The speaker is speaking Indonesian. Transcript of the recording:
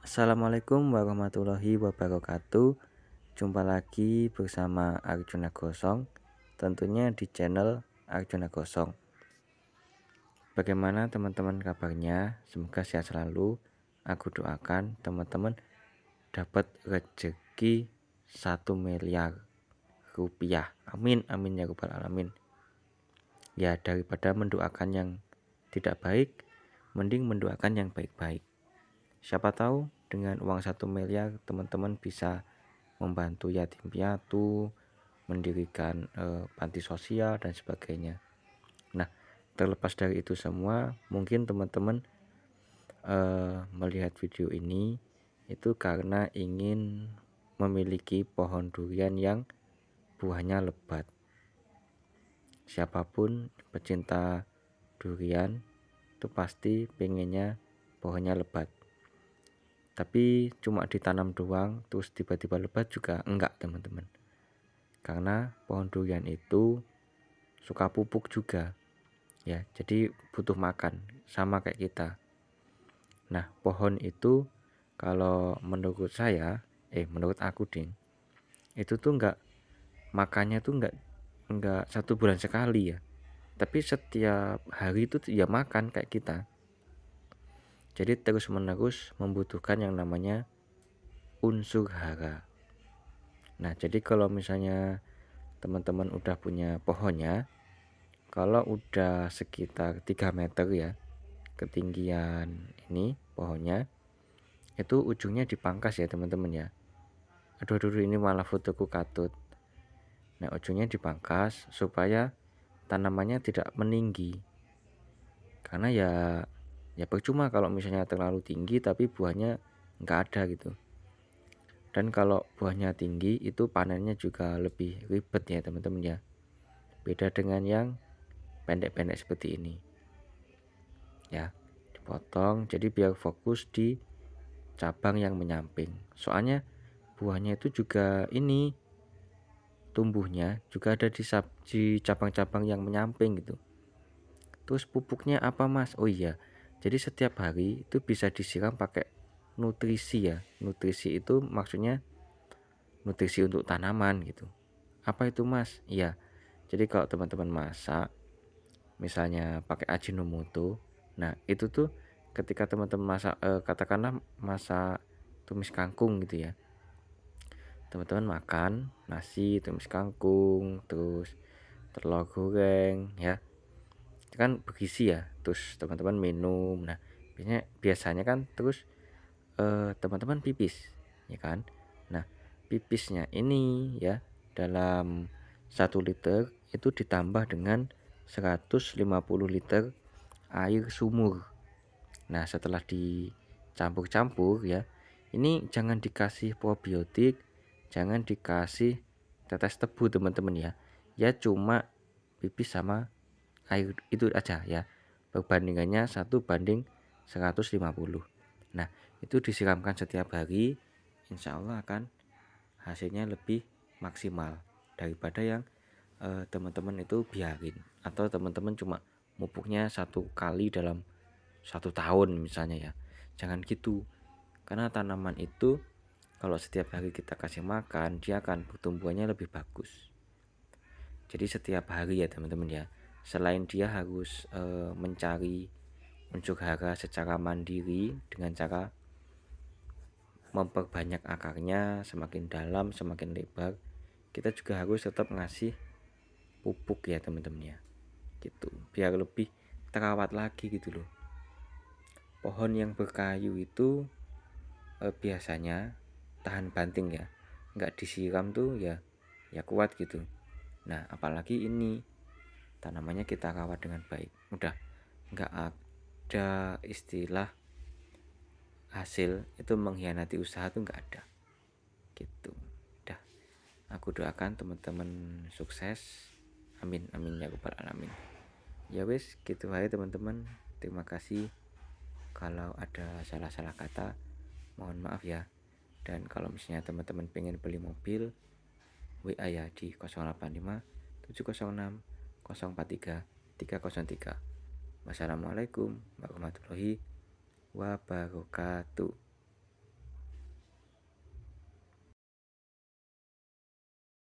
Assalamualaikum warahmatullahi wabarakatuh Jumpa lagi bersama Arjuna Gosong Tentunya di channel Arjuna Gosong Bagaimana teman-teman kabarnya? Semoga sehat selalu Aku doakan teman-teman dapat rezeki 1 miliar rupiah Amin, amin ya rupal alamin Ya daripada mendoakan yang tidak baik Mending mendoakan yang baik-baik Siapa tahu dengan uang satu miliar teman-teman bisa membantu yatim piatu, mendirikan e, panti sosial dan sebagainya. Nah, terlepas dari itu semua, mungkin teman-teman e, melihat video ini itu karena ingin memiliki pohon durian yang buahnya lebat. Siapapun pecinta durian itu pasti pengennya pohonnya lebat tapi cuma ditanam doang terus tiba-tiba lebat juga enggak teman-teman karena pohon durian itu suka pupuk juga ya jadi butuh makan sama kayak kita nah pohon itu kalau menurut saya eh menurut aku ding itu tuh enggak makannya tuh enggak enggak satu bulan sekali ya tapi setiap hari itu ya makan kayak kita jadi terus-menerus membutuhkan yang namanya unsur hara. Nah, jadi kalau misalnya teman-teman udah punya pohonnya, kalau udah sekitar 3 meter ya ketinggian ini pohonnya, itu ujungnya dipangkas ya teman-teman ya. Aduh, aduh, ini malah fotoku katut. Nah, ujungnya dipangkas supaya tanamannya tidak meninggi. Karena ya ya percuma kalau misalnya terlalu tinggi tapi buahnya nggak ada gitu dan kalau buahnya tinggi itu panennya juga lebih ribet ya teman-teman ya beda dengan yang pendek-pendek seperti ini ya dipotong jadi biar fokus di cabang yang menyamping soalnya buahnya itu juga ini tumbuhnya juga ada di, di cabang-cabang yang menyamping gitu terus pupuknya apa mas oh iya jadi setiap hari itu bisa disiram pakai nutrisi ya. Nutrisi itu maksudnya nutrisi untuk tanaman gitu. Apa itu Mas? Iya. Jadi kalau teman-teman masak misalnya pakai ajinomoto. Nah, itu tuh ketika teman-teman masak eh, katakanlah masa tumis kangkung gitu ya. Teman-teman makan nasi, tumis kangkung, terus telur goreng ya itu kan bergizi ya terus teman-teman minum nah biasanya biasanya kan terus eh, teman-teman eh, pipis ya kan nah pipisnya ini ya dalam 1 liter itu ditambah dengan 150 liter air sumur nah setelah dicampur-campur ya ini jangan dikasih probiotik jangan dikasih tetes tebu teman-teman ya ya cuma pipis sama kayu itu aja ya perbandingannya satu banding 150 nah itu disiramkan setiap hari insya Allah akan hasilnya lebih maksimal daripada yang eh, teman-teman eh, itu biarin atau teman-teman cuma mupuknya satu kali dalam satu tahun misalnya ya jangan gitu karena tanaman itu kalau setiap hari kita kasih makan dia akan pertumbuhannya lebih bagus jadi setiap hari ya teman-teman ya Selain dia harus e, mencari unsur hara secara mandiri dengan cara memperbanyak akarnya semakin dalam semakin lebar kita juga harus tetap ngasih pupuk ya teman-teman ya gitu biar lebih terawat lagi gitu loh pohon yang berkayu itu e, biasanya tahan banting ya nggak disiram tuh ya ya kuat gitu nah apalagi ini tanamannya kita rawat dengan baik udah nggak ada istilah hasil itu mengkhianati usaha tuh nggak ada gitu udah aku doakan teman-teman sukses amin amin ya kepala alamin ya wes gitu aja teman-teman terima kasih kalau ada salah-salah kata mohon maaf ya dan kalau misalnya teman-teman pengen beli mobil WA ya di 085 706 043 303. Wassalamualaikum warahmatullahi wabarakatuh.